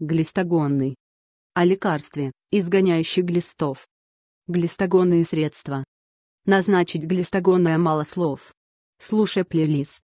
глистогонный. О лекарстве, изгоняющий глистов. Глистогонные средства. Назначить глистогонное мало слов. Слушай плейлист.